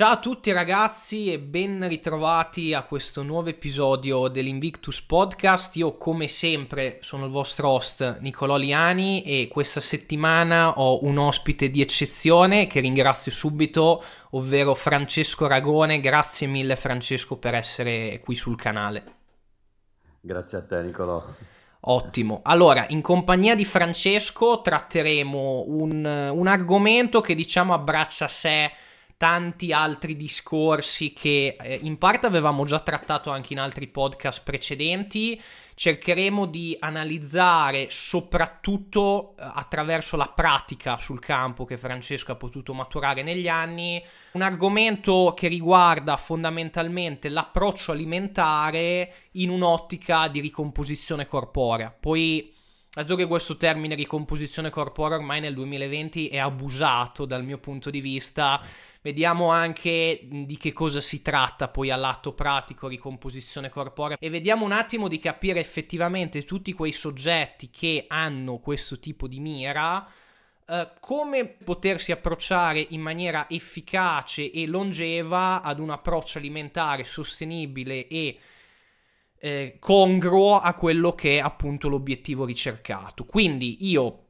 Ciao a tutti ragazzi e ben ritrovati a questo nuovo episodio dell'Invictus Podcast. Io come sempre sono il vostro host Nicolò Liani e questa settimana ho un ospite di eccezione che ringrazio subito, ovvero Francesco Ragone. Grazie mille Francesco per essere qui sul canale. Grazie a te Nicolò. Ottimo. Allora, in compagnia di Francesco tratteremo un, un argomento che diciamo abbraccia a sé tanti altri discorsi che eh, in parte avevamo già trattato anche in altri podcast precedenti. Cercheremo di analizzare soprattutto eh, attraverso la pratica sul campo che Francesco ha potuto maturare negli anni, un argomento che riguarda fondamentalmente l'approccio alimentare in un'ottica di ricomposizione corporea. Poi Dato che questo termine ricomposizione corporea ormai nel 2020 è abusato dal mio punto di vista, Vediamo anche di che cosa si tratta poi all'atto pratico, ricomposizione corporea e vediamo un attimo di capire effettivamente tutti quei soggetti che hanno questo tipo di mira eh, come potersi approcciare in maniera efficace e longeva ad un approccio alimentare sostenibile e eh, congruo a quello che è appunto l'obiettivo ricercato. Quindi io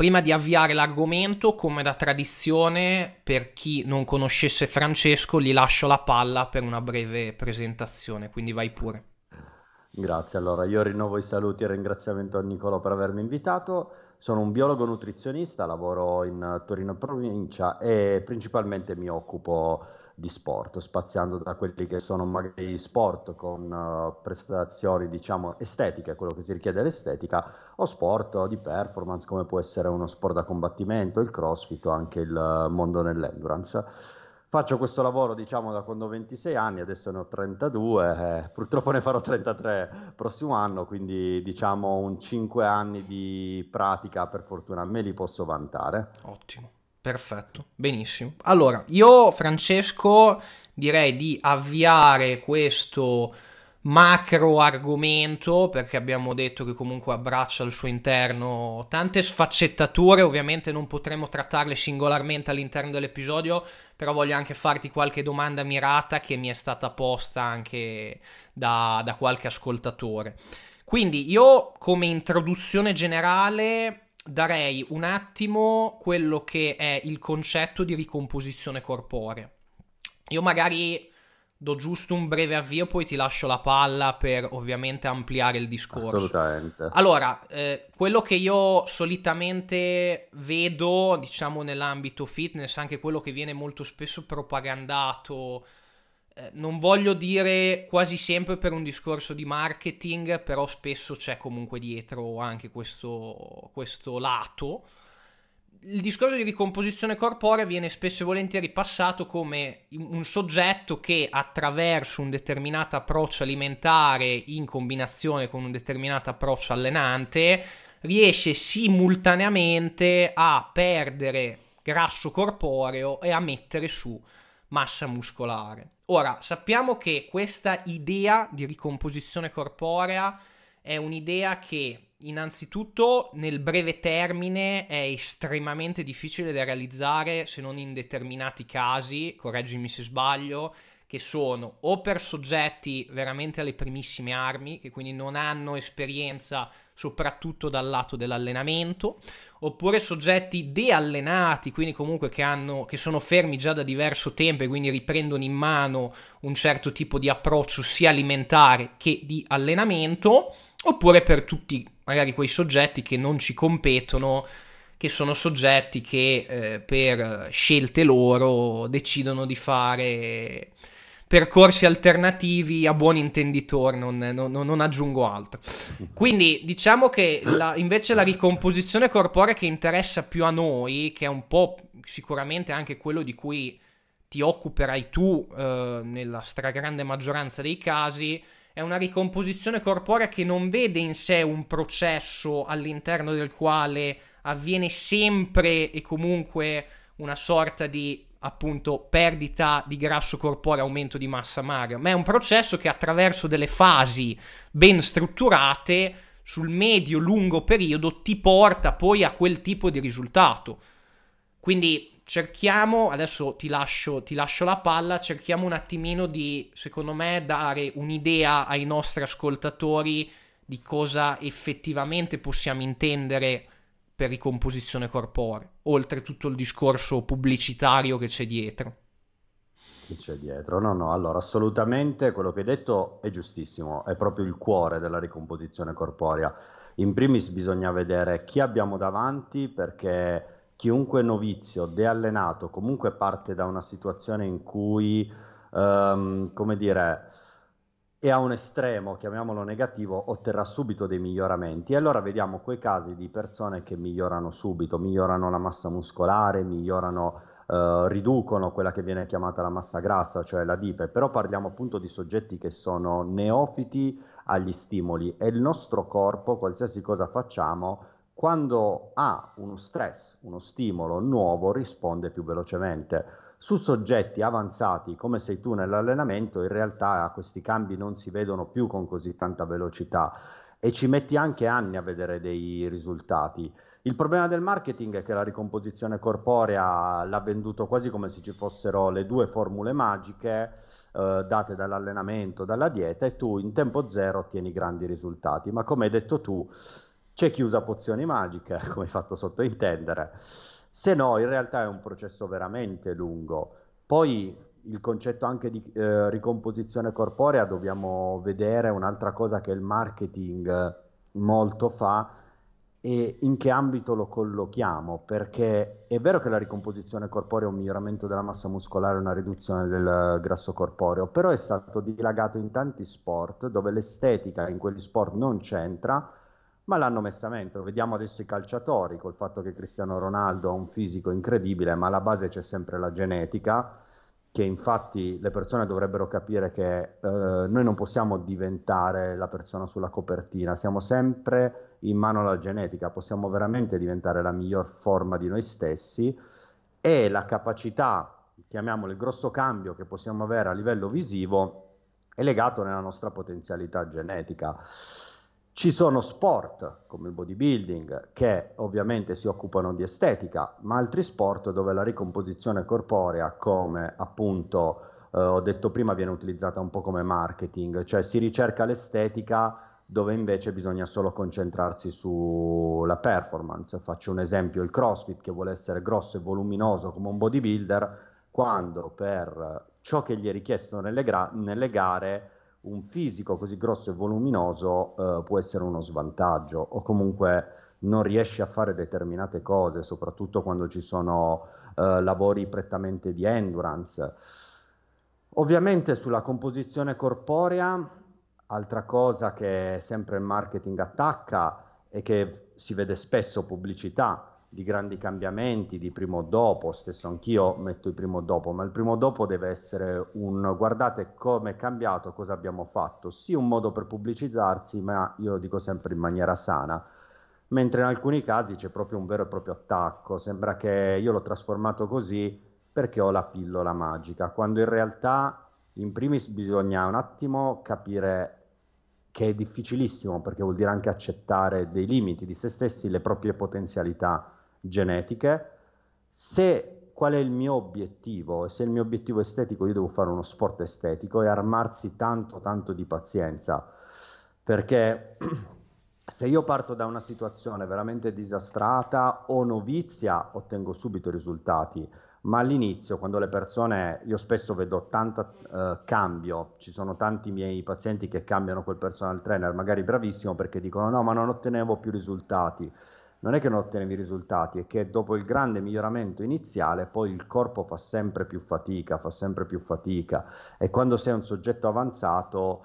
Prima di avviare l'argomento, come da tradizione, per chi non conoscesse Francesco, gli lascio la palla per una breve presentazione, quindi vai pure. Grazie, allora io rinnovo i saluti e il ringraziamento a Nicolo per avermi invitato. Sono un biologo nutrizionista, lavoro in Torino provincia e principalmente mi occupo di sport, spaziando da quelli che sono magari sport con uh, prestazioni diciamo estetiche, quello che si richiede all'estetica, o sport di performance come può essere uno sport da combattimento, il crossfit o anche il eh, mondo nell'endurance. Faccio questo lavoro diciamo da quando ho 26 anni, adesso ne ho 32, eh, purtroppo ne farò 33 prossimo anno, quindi diciamo un 5 anni di pratica per fortuna me li posso vantare. Ottimo. Perfetto, benissimo. Allora, io Francesco direi di avviare questo macro argomento perché abbiamo detto che comunque abbraccia al suo interno tante sfaccettature, ovviamente non potremo trattarle singolarmente all'interno dell'episodio, però voglio anche farti qualche domanda mirata che mi è stata posta anche da, da qualche ascoltatore. Quindi io come introduzione generale darei un attimo quello che è il concetto di ricomposizione corporea. Io magari do giusto un breve avvio, poi ti lascio la palla per ovviamente ampliare il discorso. Assolutamente. Allora, eh, quello che io solitamente vedo, diciamo, nell'ambito fitness, anche quello che viene molto spesso propagandato eh, non voglio dire quasi sempre per un discorso di marketing, però spesso c'è comunque dietro anche questo, questo lato. Il discorso di ricomposizione corporea viene spesso e volentieri passato come un soggetto che attraverso un determinato approccio alimentare in combinazione con un determinato approccio allenante riesce simultaneamente a perdere grasso corporeo e a mettere su massa muscolare. Ora, sappiamo che questa idea di ricomposizione corporea è un'idea che innanzitutto nel breve termine è estremamente difficile da realizzare se non in determinati casi, correggimi se sbaglio, che sono o per soggetti veramente alle primissime armi, che quindi non hanno esperienza soprattutto dal lato dell'allenamento, oppure soggetti deallenati, quindi comunque che, hanno, che sono fermi già da diverso tempo e quindi riprendono in mano un certo tipo di approccio sia alimentare che di allenamento, oppure per tutti magari quei soggetti che non ci competono, che sono soggetti che eh, per scelte loro decidono di fare percorsi alternativi a buon intenditore, non, non, non aggiungo altro. Quindi diciamo che la, invece la ricomposizione corporea che interessa più a noi, che è un po' sicuramente anche quello di cui ti occuperai tu eh, nella stragrande maggioranza dei casi, è una ricomposizione corporea che non vede in sé un processo all'interno del quale avviene sempre e comunque una sorta di appunto perdita di grasso corporeo, aumento di massa magra, ma è un processo che attraverso delle fasi ben strutturate sul medio-lungo periodo ti porta poi a quel tipo di risultato. Quindi cerchiamo, adesso ti lascio, ti lascio la palla, cerchiamo un attimino di, secondo me, dare un'idea ai nostri ascoltatori di cosa effettivamente possiamo intendere per ricomposizione corporea, oltre tutto il discorso pubblicitario che c'è dietro. Che c'è dietro? No, no, allora assolutamente quello che hai detto è giustissimo, è proprio il cuore della ricomposizione corporea. In primis bisogna vedere chi abbiamo davanti perché chiunque novizio, deallenato, comunque parte da una situazione in cui, um, come dire, e a un estremo, chiamiamolo negativo, otterrà subito dei miglioramenti. E allora vediamo quei casi di persone che migliorano subito, migliorano la massa muscolare, migliorano, eh, riducono quella che viene chiamata la massa grassa, cioè la dipe, però parliamo appunto di soggetti che sono neofiti agli stimoli e il nostro corpo, qualsiasi cosa facciamo, quando ha uno stress, uno stimolo nuovo, risponde più velocemente su soggetti avanzati come sei tu nell'allenamento, in realtà questi cambi non si vedono più con così tanta velocità e ci metti anche anni a vedere dei risultati. Il problema del marketing è che la ricomposizione corporea l'ha venduto quasi come se ci fossero le due formule magiche eh, date dall'allenamento, dalla dieta e tu in tempo zero ottieni grandi risultati. Ma come hai detto tu, c'è chi usa pozioni magiche, come hai fatto sottointendere se no in realtà è un processo veramente lungo. Poi il concetto anche di eh, ricomposizione corporea dobbiamo vedere un'altra cosa che il marketing molto fa e in che ambito lo collochiamo, perché è vero che la ricomposizione corporea è un miglioramento della massa muscolare, una riduzione del grasso corporeo, però è stato dilagato in tanti sport dove l'estetica in quegli sport non c'entra ma l'hanno messa a vediamo adesso i calciatori, col fatto che Cristiano Ronaldo ha un fisico incredibile, ma alla base c'è sempre la genetica, che infatti le persone dovrebbero capire che eh, noi non possiamo diventare la persona sulla copertina, siamo sempre in mano alla genetica, possiamo veramente diventare la miglior forma di noi stessi e la capacità, chiamiamolo il grosso cambio che possiamo avere a livello visivo, è legato nella nostra potenzialità genetica ci sono sport come il bodybuilding che ovviamente si occupano di estetica, ma altri sport dove la ricomposizione corporea, come appunto eh, ho detto prima, viene utilizzata un po' come marketing, cioè si ricerca l'estetica dove invece bisogna solo concentrarsi sulla performance. Faccio un esempio, il CrossFit che vuole essere grosso e voluminoso come un bodybuilder, quando per ciò che gli è richiesto nelle, gra- nelle gare un fisico così grosso e voluminoso eh, può essere uno svantaggio o comunque non riesce a fare determinate cose, soprattutto quando ci sono eh, lavori prettamente di endurance. Ovviamente sulla composizione corporea, altra cosa che sempre il marketing attacca e che si vede spesso pubblicità, di grandi cambiamenti, di primo o dopo, stesso anch'io metto il primo dopo, ma il primo dopo deve essere un guardate come è cambiato, cosa abbiamo fatto, sì un modo per pubblicizzarsi, ma io lo dico sempre in maniera sana, mentre in alcuni casi c'è proprio un vero e proprio attacco, sembra che io l'ho trasformato così perché ho la pillola magica, quando in realtà in primis bisogna un attimo capire che è difficilissimo perché vuol dire anche accettare dei limiti di se stessi, le proprie potenzialità genetiche, se qual è il mio obiettivo e se il mio obiettivo è estetico io devo fare uno sport estetico e armarsi tanto tanto di pazienza perché se io parto da una situazione veramente disastrata o novizia ottengo subito risultati ma all'inizio quando le persone io spesso vedo tanto eh, cambio ci sono tanti miei pazienti che cambiano quel personal trainer magari bravissimo perché dicono no ma non ottenevo più risultati non è che non ottenevi risultati, è che dopo il grande miglioramento iniziale poi il corpo fa sempre più fatica, fa sempre più fatica e quando sei un soggetto avanzato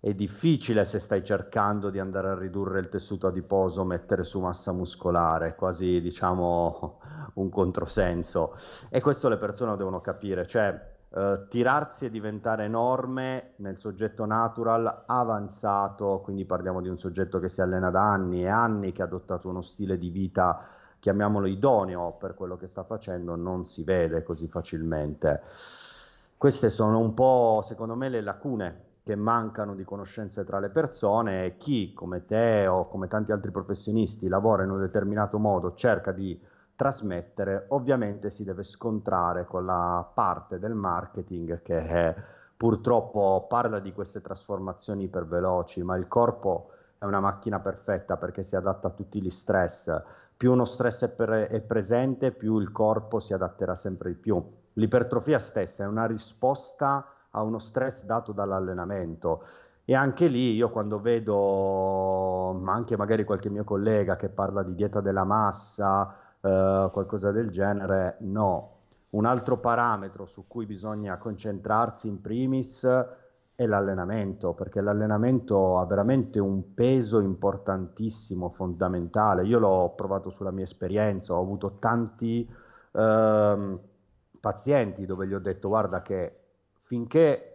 è difficile se stai cercando di andare a ridurre il tessuto adiposo, mettere su massa muscolare, è quasi diciamo un controsenso e questo le persone lo devono capire, cioè eh, tirarsi e diventare enorme nel soggetto natural avanzato, quindi parliamo di un soggetto che si allena da anni e anni, che ha adottato uno stile di vita chiamiamolo idoneo per quello che sta facendo, non si vede così facilmente. Queste sono un po', secondo me, le lacune che mancano di conoscenze tra le persone e chi, come te o come tanti altri professionisti, lavora in un determinato modo, cerca di trasmettere, ovviamente si deve scontrare con la parte del marketing che è, eh, purtroppo parla di queste trasformazioni iperveloci, ma il corpo è una macchina perfetta perché si adatta a tutti gli stress. Più uno stress è, pre- è presente, più il corpo si adatterà sempre di più. L'ipertrofia stessa è una risposta a uno stress dato dall'allenamento. E anche lì io quando vedo, ma anche magari qualche mio collega che parla di dieta della massa, eh, qualcosa del genere, no. Un altro parametro su cui bisogna concentrarsi in primis è l'allenamento, perché l'allenamento ha veramente un peso importantissimo, fondamentale. Io l'ho provato sulla mia esperienza, ho avuto tanti eh, pazienti dove gli ho detto guarda che finché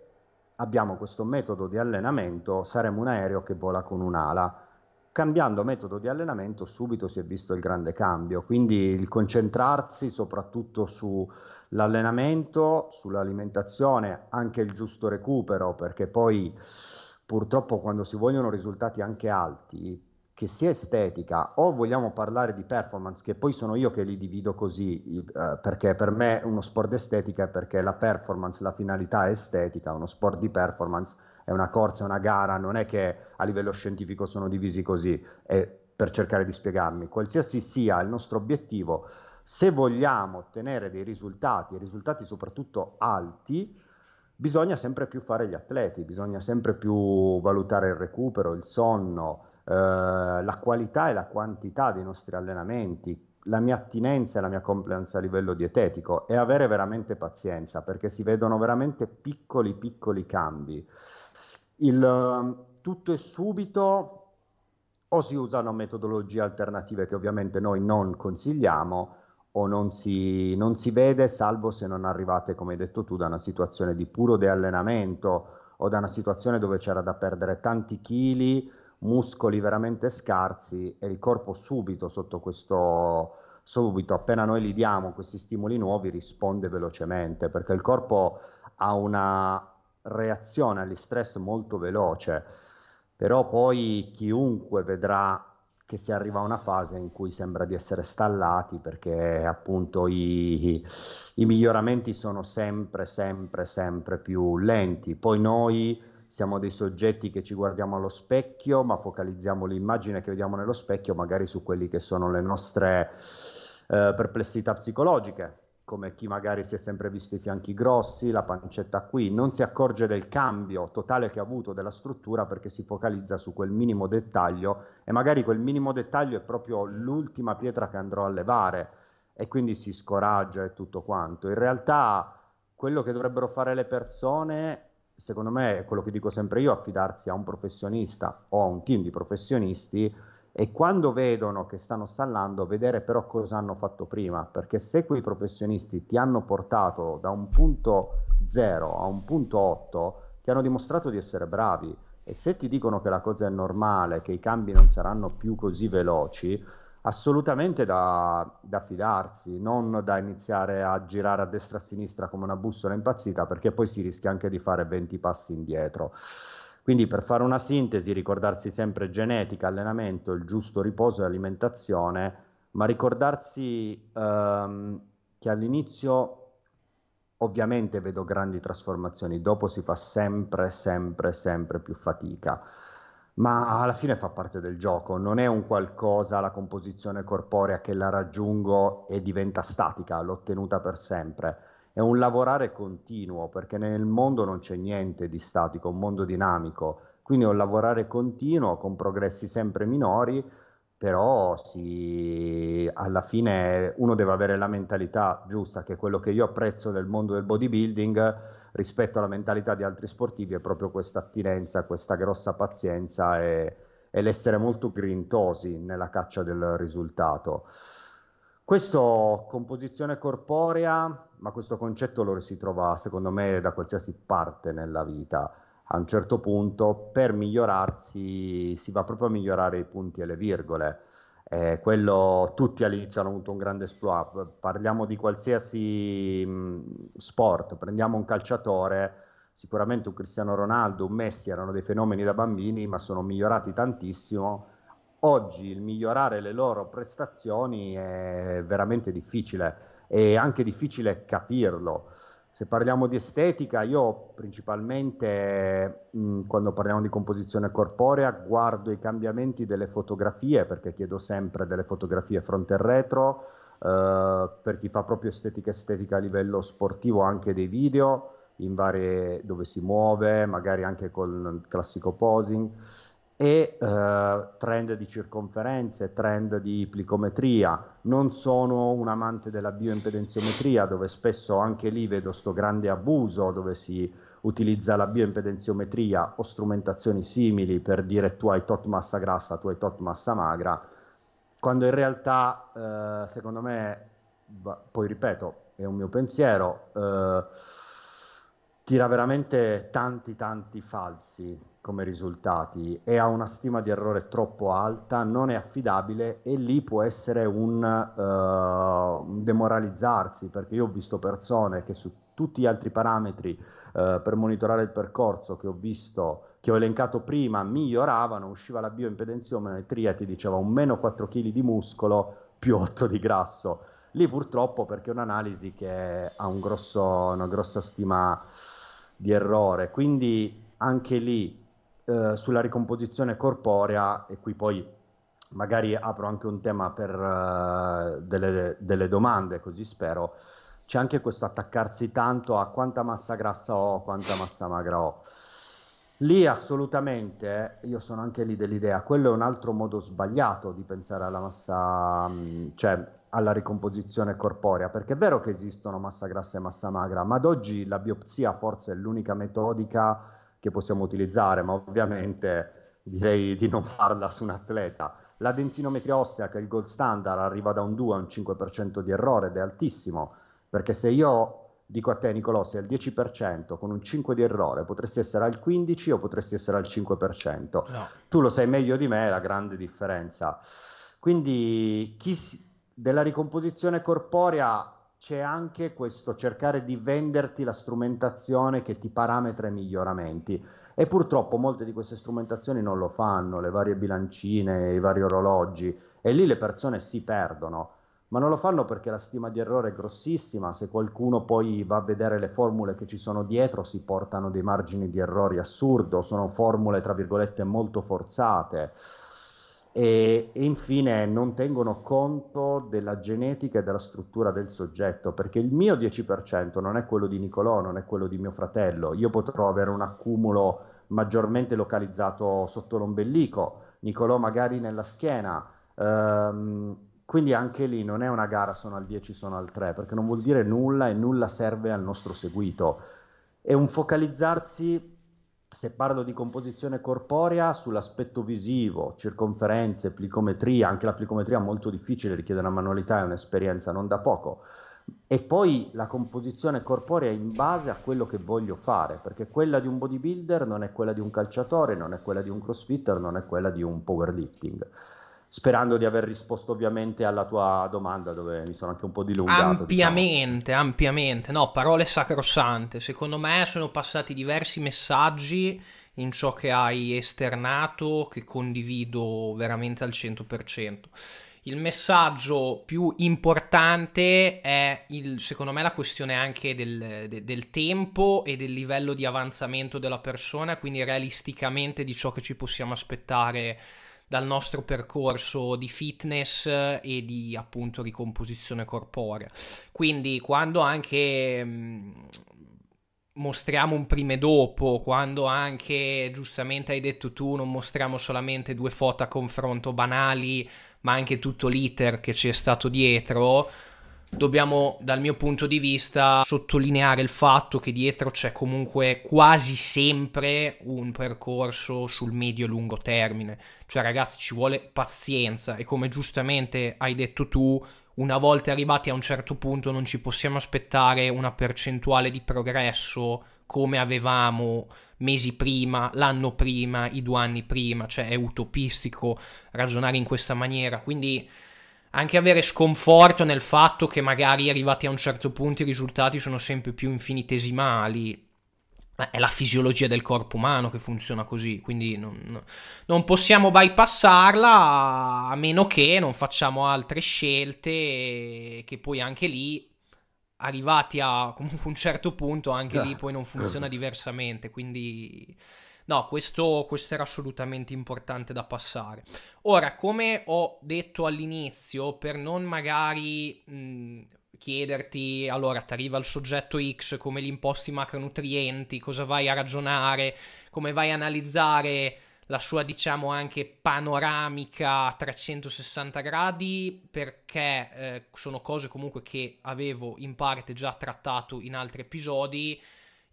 abbiamo questo metodo di allenamento saremo un aereo che vola con un'ala cambiando metodo di allenamento subito si è visto il grande cambio, quindi il concentrarsi soprattutto sull'allenamento, sull'alimentazione, anche il giusto recupero, perché poi purtroppo quando si vogliono risultati anche alti, che sia estetica o vogliamo parlare di performance, che poi sono io che li divido così, eh, perché per me uno sport estetica è perché la performance, la finalità è estetica, uno sport di performance è una corsa, è una gara, non è che a livello scientifico sono divisi così, è per cercare di spiegarmi, qualsiasi sia il nostro obiettivo, se vogliamo ottenere dei risultati, risultati soprattutto alti, bisogna sempre più fare gli atleti, bisogna sempre più valutare il recupero, il sonno, eh, la qualità e la quantità dei nostri allenamenti, la mia attinenza e la mia complianza a livello dietetico e avere veramente pazienza perché si vedono veramente piccoli piccoli cambi il ehm, tutto e subito o si usano metodologie alternative che ovviamente noi non consigliamo o non si, non si, vede salvo se non arrivate, come hai detto tu, da una situazione di puro deallenamento o da una situazione dove c'era da perdere tanti chili, muscoli veramente scarsi e il corpo subito sotto questo subito appena noi gli diamo questi stimoli nuovi risponde velocemente perché il corpo ha una, reazione agli stress molto veloce, però poi chiunque vedrà che si arriva a una fase in cui sembra di essere stallati perché appunto i, i, miglioramenti sono sempre, sempre, sempre più lenti. Poi noi siamo dei soggetti che ci guardiamo allo specchio, ma focalizziamo l'immagine che vediamo nello specchio magari su quelli che sono le nostre eh, perplessità psicologiche, come chi magari si è sempre visto i fianchi grossi, la pancetta qui, non si accorge del cambio totale che ha avuto della struttura perché si focalizza su quel minimo dettaglio e magari quel minimo dettaglio è proprio l'ultima pietra che andrò a levare e quindi si scoraggia e tutto quanto. In realtà quello che dovrebbero fare le persone, secondo me, è quello che dico sempre io, affidarsi a un professionista o a un team di professionisti e quando vedono che stanno stallando, vedere però cosa hanno fatto prima, perché se quei professionisti ti hanno portato da un punto 0 a un punto 8, ti hanno dimostrato di essere bravi e se ti dicono che la cosa è normale, che i cambi non saranno più così veloci, assolutamente da, da fidarsi, non da iniziare a girare a destra e a sinistra come una bussola impazzita, perché poi si rischia anche di fare 20 passi indietro. Quindi per fare una sintesi, ricordarsi sempre genetica, allenamento, il giusto riposo e alimentazione, ma ricordarsi ehm, che all'inizio ovviamente vedo grandi trasformazioni, dopo si fa sempre, sempre, sempre più fatica. Ma alla fine fa parte del gioco, non è un qualcosa, la composizione corporea che la raggiungo e diventa statica, l'ho ottenuta per sempre è un lavorare continuo, perché nel mondo non c'è niente di statico, è un mondo dinamico, quindi è un lavorare continuo con progressi sempre minori, però sì, alla fine uno deve avere la mentalità giusta, che è quello che io apprezzo nel mondo del bodybuilding rispetto alla mentalità di altri sportivi è proprio questa attinenza, questa grossa pazienza e, e l'essere molto grintosi nella caccia del risultato. Questo composizione corporea, ma questo concetto lo si trova secondo me da qualsiasi parte nella vita. A un certo punto per migliorarsi si va proprio a migliorare i punti e le virgole. Eh, quello tutti all'inizio hanno avuto un grande exploit. Parliamo di qualsiasi mh, mm, sport, prendiamo un calciatore, sicuramente un Cristiano Ronaldo, un Messi erano dei fenomeni da bambini, ma sono migliorati tantissimo oggi il migliorare le loro prestazioni è veramente difficile, e anche difficile capirlo. Se parliamo di estetica, io principalmente mh, mm, quando parliamo di composizione corporea guardo i cambiamenti delle fotografie perché chiedo sempre delle fotografie fronte e retro, eh, per chi fa proprio estetica estetica a livello sportivo anche dei video in varie dove si muove, magari anche col classico posing e eh, trend di circonferenze, trend di plicometria. Non sono un amante della bioimpedenziometria, dove spesso anche lì vedo sto grande abuso, dove si utilizza la bioimpedenziometria o strumentazioni simili per dire tu hai tot massa grassa, tu hai tot massa magra, quando in realtà eh, secondo me, poi ripeto, è un mio pensiero, eh, tira veramente tanti tanti falsi, come risultati e ha una stima di errore troppo alta, non è affidabile e lì può essere un, uh, demoralizzarsi perché io ho visto persone che su tutti gli altri parametri uh, per monitorare il percorso che ho visto che ho elencato prima miglioravano, usciva la bioimpedenziometria e ti diceva un meno 4 kg di muscolo più 8 di grasso. Lì purtroppo perché è un'analisi che ha un grosso, una grossa stima di errore, quindi anche lì eh, sulla ricomposizione corporea e qui poi magari apro anche un tema per uh, delle, delle, domande, così spero. C'è anche questo attaccarsi tanto a quanta massa grassa ho, quanta massa magra ho. Lì assolutamente, io sono anche lì dell'idea, quello è un altro modo sbagliato di pensare alla massa, mm, cioè alla ricomposizione corporea, perché è vero che esistono massa grassa e massa magra, ma ad oggi la biopsia forse è l'unica metodica che possiamo utilizzare, ma ovviamente direi di non farla su un atleta. La densinometria ossea, che è il gold standard, arriva da un 2 a un 5% di errore ed è altissimo, perché se io dico a te Nicolò, sei al 10% con un 5 di errore, potresti essere al 15 o potresti essere al 5%. No. Tu lo sai meglio di me, la grande differenza. Quindi chi si... della ricomposizione corporea c'è anche questo cercare di venderti la strumentazione che ti parametra i miglioramenti. E purtroppo molte di queste strumentazioni non lo fanno, le varie bilancine, i vari orologi, e lì le persone si perdono, ma non lo fanno perché la stima di errore è grossissima, se qualcuno poi va a vedere le formule che ci sono dietro si portano dei margini di errori assurdo, sono formule tra virgolette molto forzate e, e, infine non tengono conto della genetica e della struttura del soggetto, perché il mio 10% non è quello di Nicolò, non è quello di mio fratello, io potrò avere un accumulo maggiormente localizzato sotto l'ombelico, Nicolò magari nella schiena, ehm, quindi anche lì non è una gara sono al 10, sono al 3, perché non vuol dire nulla e nulla serve al nostro seguito. È un focalizzarsi se parlo di composizione corporea, sull'aspetto visivo, circonferenze, plicometria, anche la plicometria è molto difficile, richiede una manualità e un'esperienza non da poco. E poi la composizione corporea in base a quello che voglio fare, perché quella di un bodybuilder non è quella di un calciatore, non è quella di un crossfitter, non è quella di un powerlifting sperando di aver risposto ovviamente alla tua domanda dove mi sono anche un po' dilungato. Diciamo. Ampiamente, diciamo. ampiamente, no, parole sacrosante. Secondo me sono passati diversi messaggi in ciò che hai esternato che condivido veramente al 100%. Il messaggio più importante è, il, secondo me, la questione anche del, de, del, tempo e del livello di avanzamento della persona, quindi realisticamente di ciò che ci possiamo aspettare dal nostro percorso di fitness eh, e di appunto ricomposizione corporea. Quindi quando anche mm, mostriamo un prima e dopo, quando anche giustamente hai detto tu non mostriamo solamente due foto a confronto banali, ma anche tutto l'iter che ci è stato dietro dobbiamo dal mio punto di vista sottolineare il fatto che dietro c'è comunque quasi sempre un percorso sul medio e lungo termine, cioè ragazzi ci vuole pazienza e come giustamente hai detto tu, una volta arrivati a un certo punto non ci possiamo aspettare una percentuale di progresso come avevamo mesi prima, l'anno prima, i due anni prima, cioè è utopistico ragionare in questa maniera, quindi anche avere sconforto nel fatto che magari arrivati a un certo punto i risultati sono sempre più infinitesimali. Ma è la fisiologia del corpo umano che funziona così, quindi non, non possiamo bypassarla a meno che non facciamo altre scelte che poi anche lì, arrivati a comunque un certo punto, anche lì poi non funziona diversamente. Quindi No, questo, questo era assolutamente importante da passare. Ora, come ho detto all'inizio, per non magari mh, chiederti allora ti arriva il soggetto X come gli imposti macronutrienti, cosa vai a ragionare, come vai a analizzare la sua diciamo anche panoramica a 360 gradi perché eh, sono cose comunque che avevo in parte già trattato in altri episodi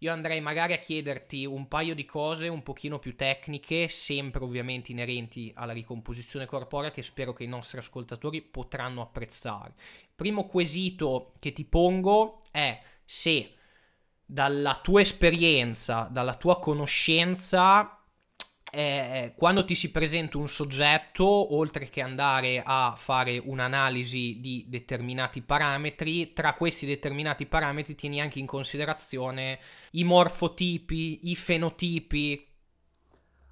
io andrei magari a chiederti un paio di cose un pochino più tecniche, sempre ovviamente inerenti alla ricomposizione corporea che spero che i nostri ascoltatori potranno apprezzare. Primo quesito che ti pongo è se dalla tua esperienza, dalla tua conoscenza eh, quando ti si presenta un soggetto, oltre che andare a fare un'analisi di determinati parametri, tra questi determinati parametri tieni anche in considerazione i morfotipi, i fenotipi.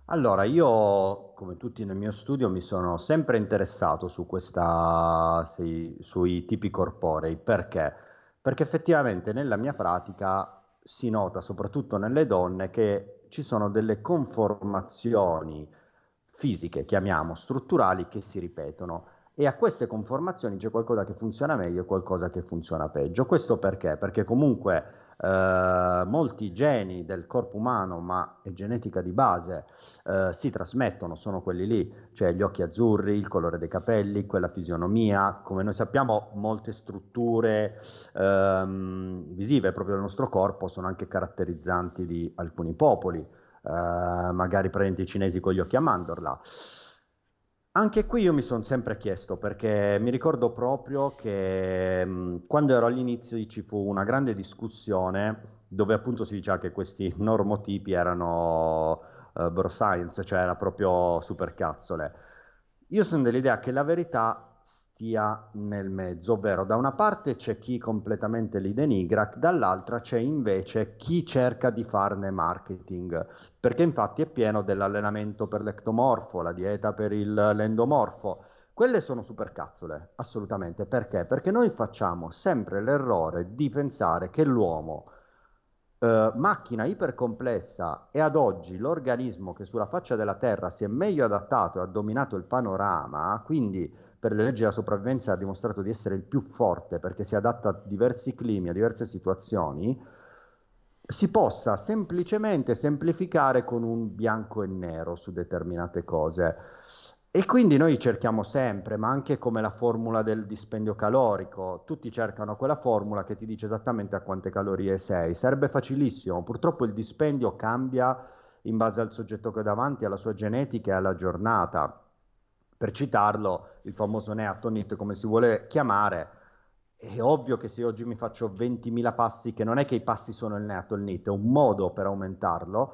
Allora, io come tutti nel mio studio mi sono sempre interessato su questa, sì, sui tipi corporei perché? Perché effettivamente nella mia pratica si nota, soprattutto nelle donne, che ci sono delle conformazioni fisiche, chiamiamo strutturali, che si ripetono e a queste conformazioni c'è qualcosa che funziona meglio e qualcosa che funziona peggio. Questo perché? Perché comunque eh, molti geni del corpo umano, ma è genetica di base, eh, si trasmettono, sono quelli lì, cioè gli occhi azzurri, il colore dei capelli, quella fisionomia, come noi sappiamo molte strutture ehm, visive proprio del nostro corpo sono anche caratterizzanti di alcuni popoli, eh, magari prendi i cinesi con gli occhi a mandorla. Anche qui io mi sono sempre chiesto perché mi ricordo proprio che mh, mm, quando ero all'inizio ci fu una grande discussione dove appunto si diceva che questi normotipi erano uh, bro science, cioè era proprio supercazzole. Io sono dell'idea che la verità stia nel mezzo, ovvero da una parte c'è chi completamente li denigra, dall'altra c'è invece chi cerca di farne marketing, perché infatti è pieno dell'allenamento per l'ectomorfo, la dieta per il, l'endomorfo. Quelle sono supercazzole, assolutamente. Perché? Perché noi facciamo sempre l'errore di pensare che l'uomo, eh, macchina ipercomplessa, e ad oggi l'organismo che sulla faccia della Terra si è meglio adattato e ha dominato il panorama, quindi per le leggi della sopravvivenza ha dimostrato di essere il più forte perché si adatta a diversi climi, a diverse situazioni, si possa semplicemente semplificare con un bianco e nero su determinate cose. E quindi noi cerchiamo sempre, ma anche come la formula del dispendio calorico, tutti cercano quella formula che ti dice esattamente a quante calorie sei. Sarebbe facilissimo, purtroppo il dispendio cambia in base al soggetto che ho davanti, alla sua genetica e alla giornata. Per citarlo, il famoso neatonit, come si vuole chiamare, è ovvio che se oggi mi faccio 20.000 passi, che non è che i passi sono il neato, il neatonit, è un modo per aumentarlo,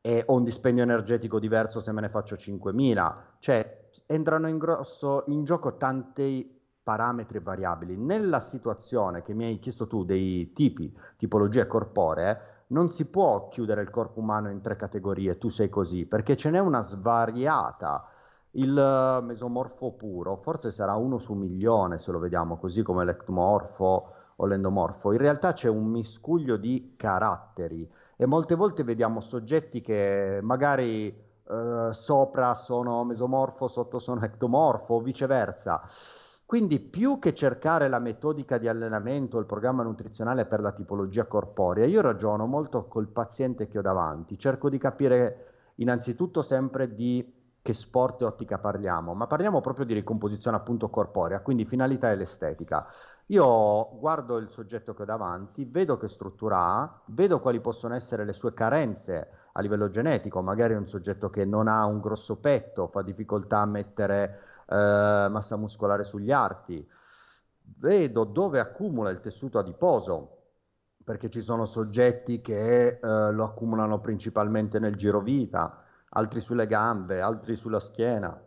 e ho un dispendio energetico diverso se me ne faccio 5.000, cioè entrano in, grosso, in gioco tanti parametri variabili. Nella situazione che mi hai chiesto tu dei tipi, tipologie corporee, non si può chiudere il corpo umano in tre categorie, tu sei così, perché ce n'è una svariata il eh, mesomorfo puro forse sarà uno su milione se lo vediamo così come l'ectomorfo o l'endomorfo. In realtà c'è un miscuglio di caratteri e molte volte vediamo soggetti che magari eh, sopra sono mesomorfo, sotto sono ectomorfo o viceversa. Quindi più che cercare la metodica di allenamento, il programma nutrizionale per la tipologia corporea, io ragiono molto col paziente che ho davanti, cerco di capire innanzitutto sempre di che sport e ottica parliamo, ma parliamo proprio di ricomposizione appunto corporea, quindi finalità e l'estetica. Io guardo il soggetto che ho davanti, vedo che struttura ha, vedo quali possono essere le sue carenze a livello genetico, magari un soggetto che non ha un grosso petto, fa difficoltà a mettere eh, massa muscolare sugli arti, vedo dove accumula il tessuto adiposo, perché ci sono soggetti che eh, lo accumulano principalmente nel giro vita, altri sulle gambe, altri sulla schiena.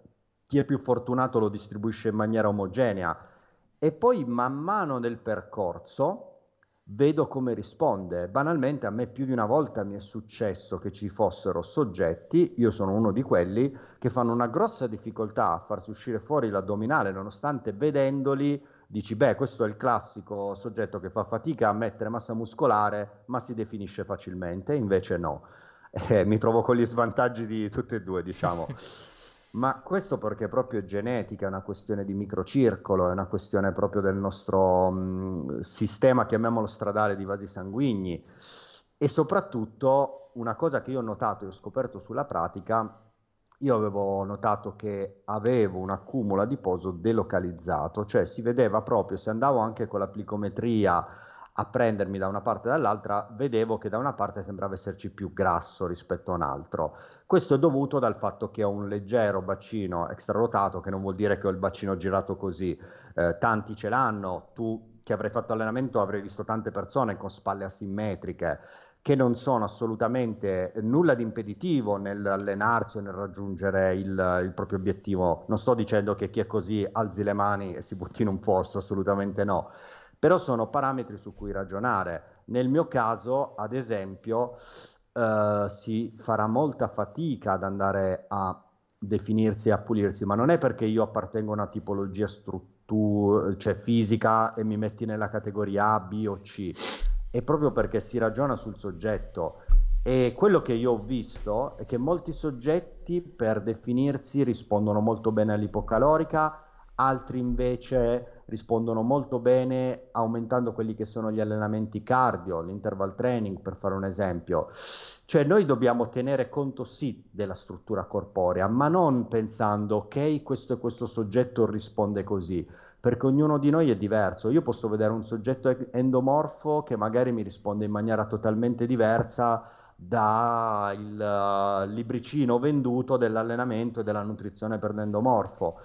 Chi è più fortunato lo distribuisce in maniera omogenea. E poi man mano nel percorso vedo come risponde. Banalmente a me più di una volta mi è successo che ci fossero soggetti, io sono uno di quelli, che fanno una grossa difficoltà a farsi uscire fuori l'addominale, nonostante vedendoli dici, beh, questo è il classico soggetto che fa fatica a mettere massa muscolare, ma si definisce facilmente, invece no. eh, mi trovo con gli svantaggi di tutte e due, diciamo. Ma questo perché è proprio genetica, è una questione di microcircolo, è una questione proprio del nostro mh, mm, sistema, chiamiamolo stradale, di vasi sanguigni. E soprattutto una cosa che io ho notato e ho scoperto sulla pratica, io avevo notato che avevo un accumulo adiposo delocalizzato, cioè si vedeva proprio se andavo anche con la plicometria a prendermi da una parte o dall'altra, vedevo che da una parte sembrava esserci più grasso rispetto a un altro. Questo è dovuto dal fatto che ho un leggero bacino extrarotato, che non vuol dire che ho il bacino girato così. Eh, tanti ce l'hanno, tu che avrai fatto allenamento avrai visto tante persone con spalle asimmetriche che non sono assolutamente nulla di impeditivo nell'allenarsi o nel raggiungere il, il proprio obiettivo. Non sto dicendo che chi è così alzi le mani e si butti in un fosso, assolutamente no però sono parametri su cui ragionare. Nel mio caso, ad esempio, eh, si farà molta fatica ad andare a definirsi e a pulirsi, ma non è perché io appartengo a una tipologia struttura, cioè fisica e mi metti nella categoria A, B o C, è proprio perché si ragiona sul soggetto. E quello che io ho visto è che molti soggetti per definirsi rispondono molto bene all'ipocalorica, altri invece rispondono molto bene aumentando quelli che sono gli allenamenti cardio, l'interval training per fare un esempio. Cioè noi dobbiamo tenere conto sì della struttura corporea, ma non pensando ok questo e questo soggetto risponde così, perché ognuno di noi è diverso. Io posso vedere un soggetto endomorfo che magari mi risponde in maniera totalmente diversa dal uh, libricino venduto dell'allenamento e della nutrizione per l'endomorfo.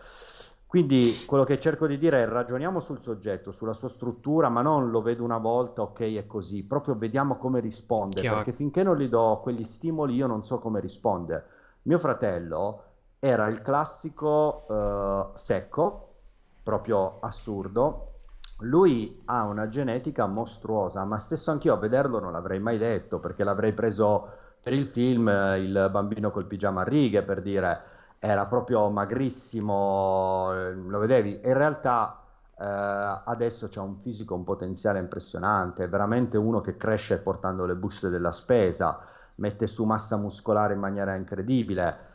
Quindi quello che cerco di dire è ragioniamo sul soggetto, sulla sua struttura, ma non lo vedo una volta, ok, è così, proprio vediamo come risponde, Chiaro. perché finché non gli do quegli stimoli io non so come rispondere. Mio fratello era il classico uh, secco, proprio assurdo, lui ha una genetica mostruosa, ma stesso anch'io a vederlo non l'avrei mai detto, perché l'avrei preso per il film eh, Il bambino col pigiama a righe, per dire era proprio magrissimo, ehm, lo vedevi. In realtà eh, adesso c'è un fisico, un potenziale impressionante, è veramente uno che cresce portando le buste della spesa, mette su massa muscolare in maniera incredibile.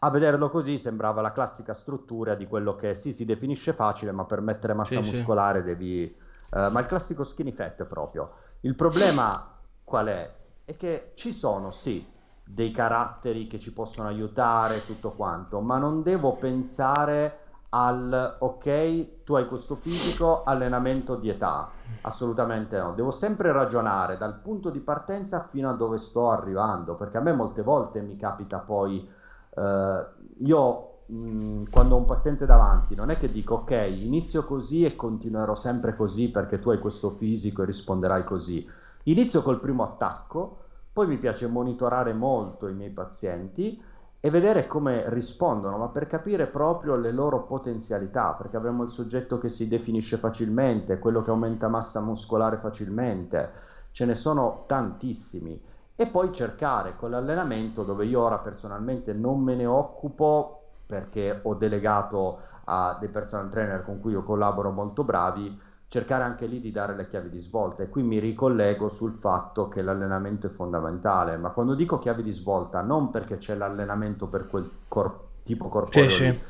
A vederlo così sembrava la classica struttura di quello che sì, si definisce facile, ma per mettere massa sì, muscolare sì. devi... Eh, ma il classico skinny fat proprio. Il problema qual è? È che ci sono, sì, dei caratteri che ci possono aiutare, tutto quanto, ma non devo pensare al ok, tu hai questo fisico, allenamento di età. Assolutamente no, devo sempre ragionare dal punto di partenza fino a dove sto arrivando, perché a me molte volte mi capita poi, eh, io mh, mm, quando ho un paziente davanti non è che dico ok, inizio così e continuerò sempre così perché tu hai questo fisico e risponderai così. Inizio col primo attacco, poi mi piace monitorare molto i miei pazienti e vedere come rispondono, ma per capire proprio le loro potenzialità, perché abbiamo il soggetto che si definisce facilmente, quello che aumenta massa muscolare facilmente, ce ne sono tantissimi. E poi cercare con l'allenamento, dove io ora personalmente non me ne occupo perché ho delegato a dei personal trainer con cui io collaboro molto bravi, cercare anche lì di dare le chiavi di svolta e qui mi ricollego sul fatto che l'allenamento è fondamentale, ma quando dico chiavi di svolta non perché c'è l'allenamento per quel cor- tipo corporeo, sì, sì.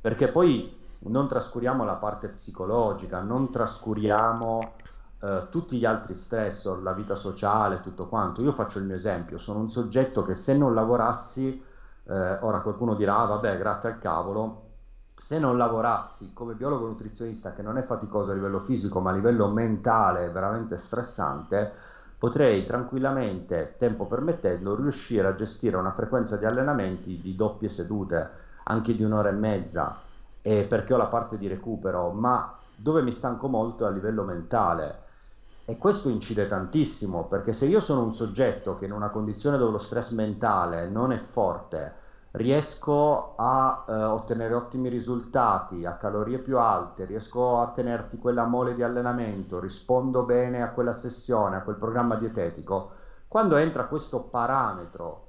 perché poi non trascuriamo la parte psicologica, non trascuriamo eh, tutti gli altri stress, la vita sociale, tutto quanto. Io faccio il mio esempio, sono un soggetto che se non lavorassi, eh, ora qualcuno dirà ah, vabbè grazie al cavolo, se non lavorassi come biologo nutrizionista, che non è faticoso a livello fisico, ma a livello mentale veramente stressante, potrei tranquillamente, tempo permettendo, riuscire a gestire una frequenza di allenamenti di doppie sedute, anche di un'ora e mezza, eh, perché ho la parte di recupero, ma dove mi stanco molto è a livello mentale. E questo incide tantissimo, perché se io sono un soggetto che in una condizione dove lo stress mentale non è forte, riesco a eh, ottenere ottimi risultati a calorie più alte, riesco a tenerti quella mole di allenamento, rispondo bene a quella sessione, a quel programma dietetico, quando entra questo parametro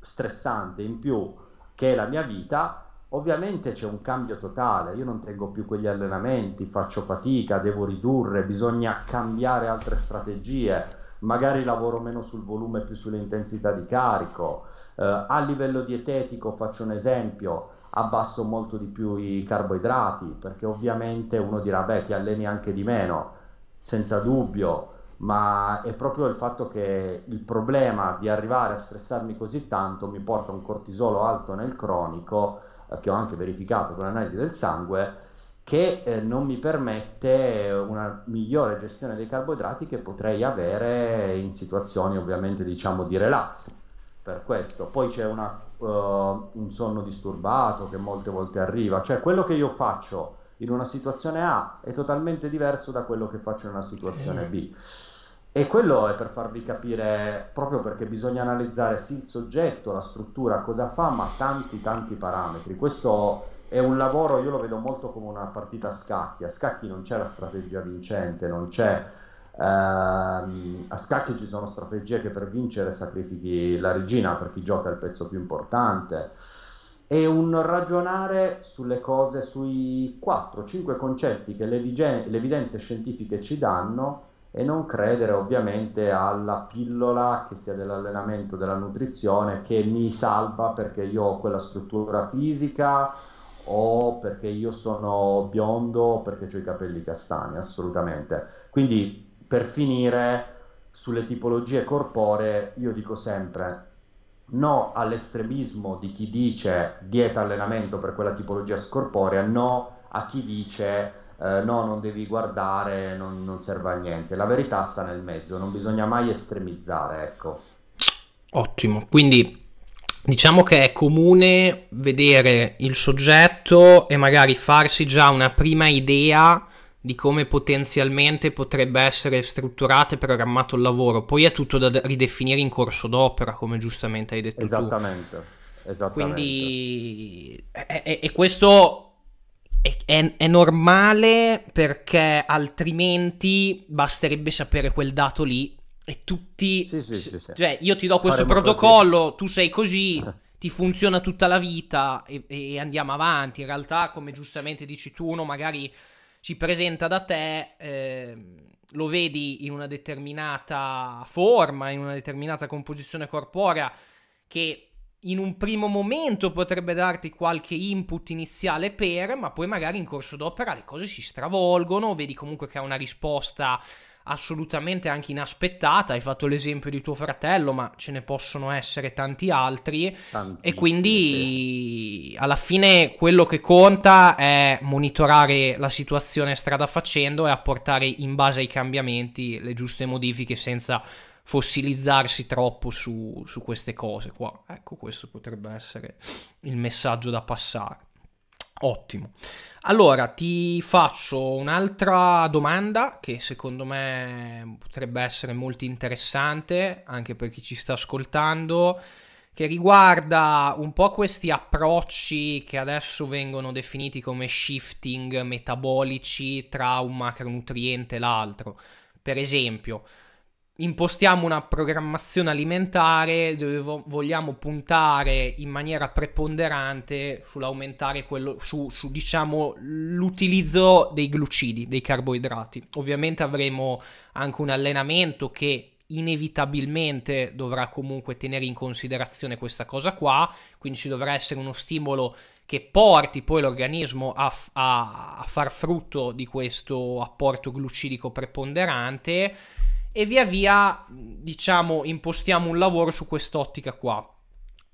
stressante in più che è la mia vita, ovviamente c'è un cambio totale, io non tengo più quegli allenamenti, faccio fatica, devo ridurre, bisogna cambiare altre strategie magari lavoro meno sul volume più sull'intensità di carico. Eh, a livello dietetico, faccio un esempio, abbasso molto di più i carboidrati, perché ovviamente uno dirà, beh, ti alleni anche di meno, senza dubbio, ma è proprio il fatto che il problema di arrivare a stressarmi così tanto mi porta un cortisolo alto nel cronico, eh, che ho anche verificato con l'analisi del sangue, che eh, non mi permette una migliore gestione dei carboidrati che potrei avere in situazioni ovviamente diciamo di relax per questo poi c'è una, uh, un sonno disturbato che molte volte arriva cioè quello che io faccio in una situazione A è totalmente diverso da quello che faccio in una situazione B e quello è per farvi capire proprio perché bisogna analizzare sì il soggetto la struttura cosa fa ma tanti tanti parametri questo è un lavoro, io lo vedo molto come una partita a scacchi, a scacchi non c'è la strategia vincente, non c'è... Ehm, a scacchi ci sono strategie che per vincere sacrifichi la regina per chi gioca il pezzo più importante È un ragionare sulle cose, sui 4-5 concetti che le, vige- le, evidenze scientifiche ci danno e non credere ovviamente alla pillola che sia dell'allenamento, della nutrizione che mi salva perché io ho quella struttura fisica, o perché io sono biondo o perché ho i capelli castani, assolutamente. Quindi per finire sulle tipologie corporee, io dico sempre no all'estremismo di chi dice dieta allenamento per quella tipologia scorporea, no a chi dice eh, no, non devi guardare, non, non serve a niente. La verità sta nel mezzo, non bisogna mai estremizzare, ecco. Ottimo, quindi Diciamo che è comune vedere il soggetto e magari farsi già una prima idea di come potenzialmente potrebbe essere strutturato e programmato il lavoro. Poi è tutto da ridefinire in corso d'opera, come giustamente hai detto esattamente, tu. Esattamente. Quindi, e, questo è, è, è, normale perché altrimenti basterebbe sapere quel dato lì e tutti... Sì, sì, sì, sì. Cioè, io ti do questo Faremo protocollo, così. tu sei così, ti funziona tutta la vita e, e, andiamo avanti. In realtà, come giustamente dici tu, uno magari si presenta da te, eh, lo vedi in una determinata forma, in una determinata composizione corporea, che in un primo momento potrebbe darti qualche input iniziale per, ma poi magari in corso d'opera le cose si stravolgono, vedi comunque che ha una risposta assolutamente anche inaspettata. Hai fatto l'esempio di tuo fratello, ma ce ne possono essere tanti altri. Tantissimo, e quindi alla fine quello che conta è monitorare la situazione strada facendo e apportare in base ai cambiamenti le giuste modifiche senza fossilizzarsi troppo su, su queste cose qua. Ecco, questo potrebbe essere il messaggio da passare. Ottimo. Allora, ti faccio un'altra domanda che secondo me potrebbe essere molto interessante anche per chi ci sta ascoltando, che riguarda un po' questi approcci che adesso vengono definiti come shifting metabolici tra un macronutriente e l'altro. Per esempio, impostiamo una programmazione alimentare dove vo- vogliamo puntare in maniera preponderante sull'aumentare quello, su, su diciamo l'utilizzo dei glucidi, dei carboidrati. Ovviamente avremo anche un allenamento che inevitabilmente dovrà comunque tenere in considerazione questa cosa qua, quindi ci dovrà essere uno stimolo che porti poi l'organismo a, f- a far frutto di questo apporto glucidico preponderante e via via, diciamo, impostiamo un lavoro su quest'ottica qua.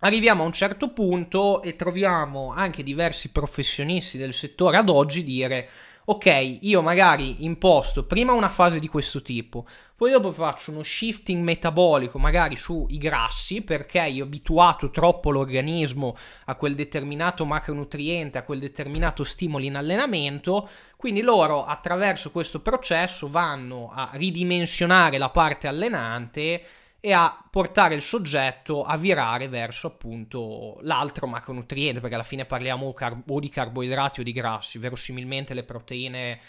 Arriviamo a un certo punto e troviamo anche diversi professionisti del settore ad oggi dire ok, io magari imposto prima una fase di questo tipo, poi dopo faccio uno shifting metabolico magari sui grassi perché io ho abituato troppo l'organismo a quel determinato macronutriente, a quel determinato stimolo in allenamento, quindi loro attraverso questo processo vanno a ridimensionare la parte allenante e a portare il soggetto a virare verso appunto l'altro macronutriente, perché alla fine parliamo o, o di carboidrati o di grassi, verosimilmente le proteine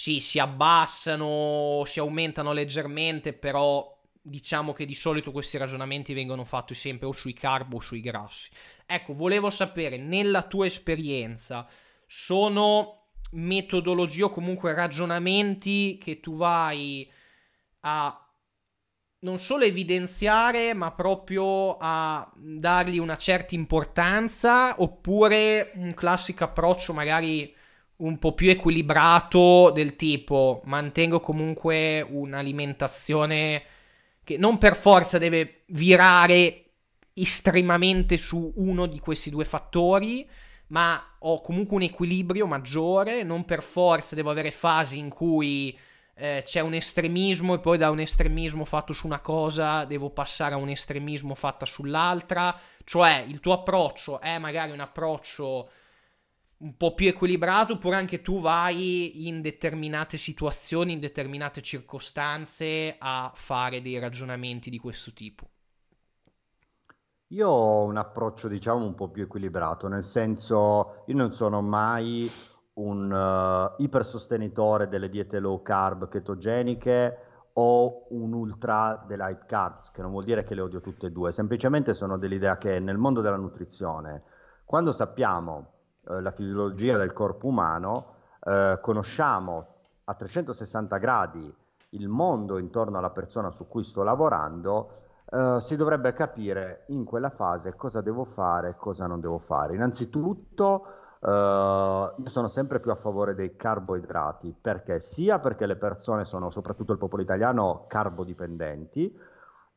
sì, si abbassano, si aumentano leggermente, però diciamo che di solito questi ragionamenti vengono fatti sempre o sui carbo o sui grassi. Ecco, volevo sapere, nella tua esperienza, sono metodologie o comunque ragionamenti che tu vai a non solo evidenziare, ma proprio a dargli una certa importanza, oppure un classico approccio magari un po' più equilibrato del tipo mantengo comunque un'alimentazione che non per forza deve virare estremamente su uno di questi due fattori, ma ho comunque un equilibrio maggiore, non per forza devo avere fasi in cui eh, c'è un estremismo e poi da un estremismo fatto su una cosa devo passare a un estremismo fatta sull'altra, cioè il tuo approccio è magari un approccio un po' più equilibrato, oppure anche tu vai in determinate situazioni, in determinate circostanze a fare dei ragionamenti di questo tipo? Io ho un approccio, diciamo, un po' più equilibrato, nel senso io non sono mai un uh, ipersostenitore delle diete low carb chetogeniche o un ultra delle light carbs, che non vuol dire che le odio tutte e due, semplicemente sono dell'idea che nel mondo della nutrizione, quando sappiamo eh, la fisiologia del corpo umano, eh, conosciamo a 360 gradi il mondo intorno alla persona su cui sto lavorando, eh, si dovrebbe capire in quella fase cosa devo fare e cosa non devo fare. Innanzitutto, Uh, io sono sempre più a favore dei carboidrati perché sia perché le persone sono, soprattutto il popolo italiano, carbodipendenti, uh,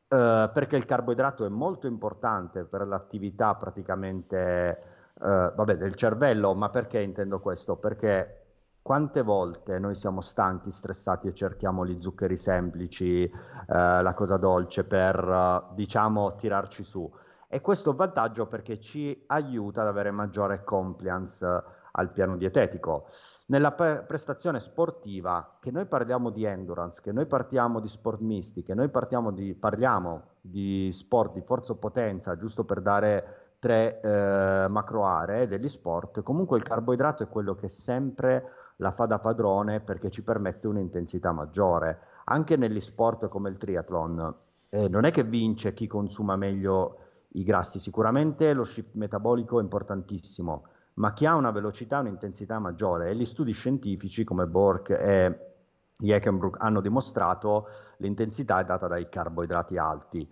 perché il carboidrato è molto importante per l'attività praticamente eh, vabbè, del cervello, ma perché intendo questo? Perché quante volte noi siamo stanchi, stressati e cerchiamo gli zuccheri semplici, eh, la cosa dolce per, eh, diciamo, tirarci su. E questo è un vantaggio perché ci aiuta ad avere maggiore compliance eh, al piano dietetico. Nella pre- prestazione sportiva, che noi parliamo di endurance, che noi partiamo di sport misti, che noi di, parliamo di sport di forza o potenza, giusto per dare tre eh, macro aree degli sport, comunque il carboidrato è quello che sempre la fa da padrone perché ci permette un'intensità maggiore. Anche negli sport come il triathlon, eh, non è che vince chi consuma meglio i grassi, sicuramente lo shift metabolico è importantissimo, ma chi ha una velocità, un'intensità maggiore e gli studi scientifici come Bork e Jäckenbrook hanno dimostrato l'intensità è data dai carboidrati alti.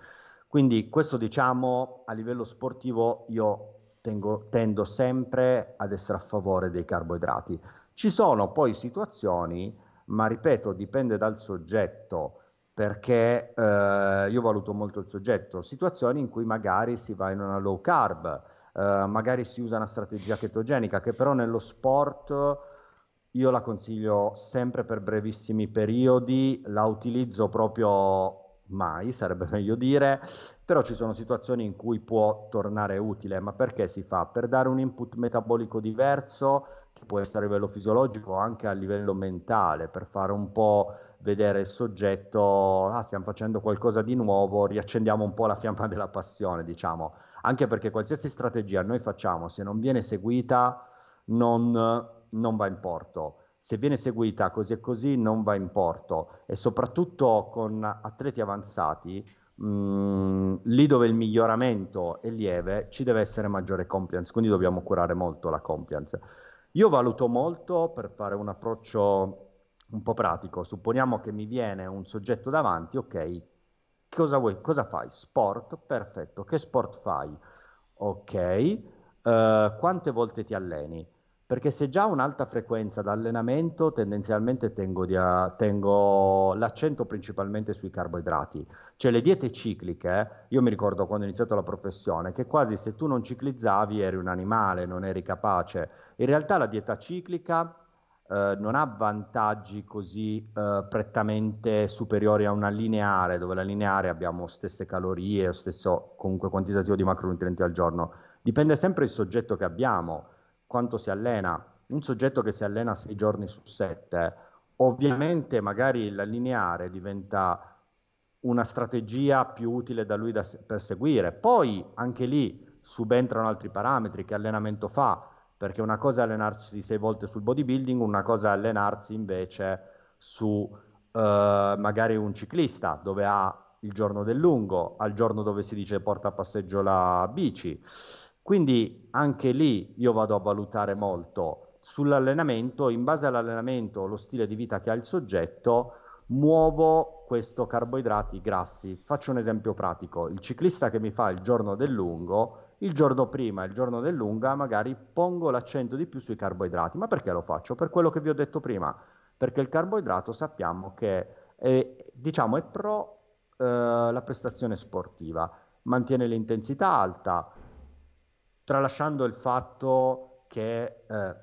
Quindi questo diciamo a livello sportivo io tengo, tendo sempre ad essere a favore dei carboidrati. Ci sono poi situazioni, ma ripeto, dipende dal soggetto perché eh, io valuto molto il soggetto, situazioni in cui magari si va in una low carb, eh, magari si usa una strategia chetogenica che però nello sport io la consiglio sempre per brevissimi periodi, la utilizzo proprio mai, sarebbe meglio dire, però ci sono situazioni in cui può tornare utile, ma perché si fa? Per dare un input metabolico diverso, che può essere a livello fisiologico o anche a livello mentale, per fare un po' vedere il soggetto, ah stiamo facendo qualcosa di nuovo, riaccendiamo un po' la fiamma della passione, diciamo, anche perché qualsiasi strategia noi facciamo, se non viene seguita, non, non va in porto se viene seguita così e così non va in porto e soprattutto con atleti avanzati, mh, mm, lì dove il miglioramento è lieve ci deve essere maggiore compliance, quindi dobbiamo curare molto la compliance. Io valuto molto per fare un approccio un po' pratico, supponiamo che mi viene un soggetto davanti, ok, cosa, vuoi, cosa fai? Sport, perfetto, che sport fai? Ok, uh, quante volte ti alleni? perché se già ho un'alta frequenza d'allenamento tendenzialmente tengo, a, tengo, l'accento principalmente sui carboidrati, cioè le diete cicliche, eh, io mi ricordo quando ho iniziato la professione che quasi se tu non ciclizzavi eri un animale, non eri capace, in realtà la dieta ciclica eh, non ha vantaggi così eh, prettamente superiori a una lineare, dove la lineare abbiamo stesse calorie, stesso comunque quantitativo di macronutrienti al giorno, dipende sempre dal soggetto che abbiamo quanto si allena. Un soggetto che si allena sei giorni su sette, ovviamente magari la lineare diventa una strategia più utile da lui da perseguire. Poi anche lì subentrano altri parametri, che allenamento fa, perché una cosa è allenarsi sei volte sul bodybuilding, una cosa è allenarsi invece su eh, magari un ciclista dove ha il giorno del lungo, al giorno dove si dice porta a passeggio la bici. Quindi anche lì io vado a valutare molto sull'allenamento, in base all'allenamento, lo stile di vita che ha il soggetto, muovo questo carboidrati grassi. Faccio un esempio pratico, il ciclista che mi fa il giorno del lungo, il giorno prima, il giorno del lunga, magari pongo l'accento di più sui carboidrati. Ma perché lo faccio? Per quello che vi ho detto prima, perché il carboidrato sappiamo che è, diciamo, è pro eh, la prestazione sportiva, mantiene l'intensità alta, tralasciando il fatto che eh,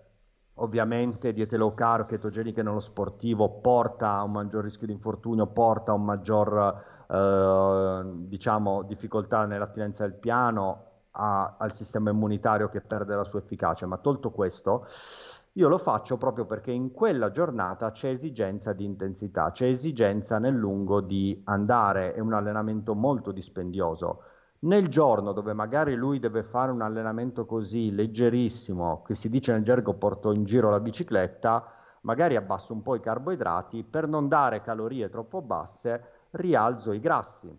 ovviamente diete low carb chetogenica nello sportivo porta a un maggior rischio di infortunio, porta a un maggior eh, diciamo, difficoltà nell'attinenza del piano, a, al sistema immunitario che perde la sua efficacia, ma tolto questo, io lo faccio proprio perché in quella giornata c'è esigenza di intensità, c'è esigenza nel lungo di andare, è un allenamento molto dispendioso nel giorno dove magari lui deve fare un allenamento così leggerissimo, che si dice nel gergo porto in giro la bicicletta, magari abbasso un po' i carboidrati per non dare calorie troppo basse, rialzo i grassi.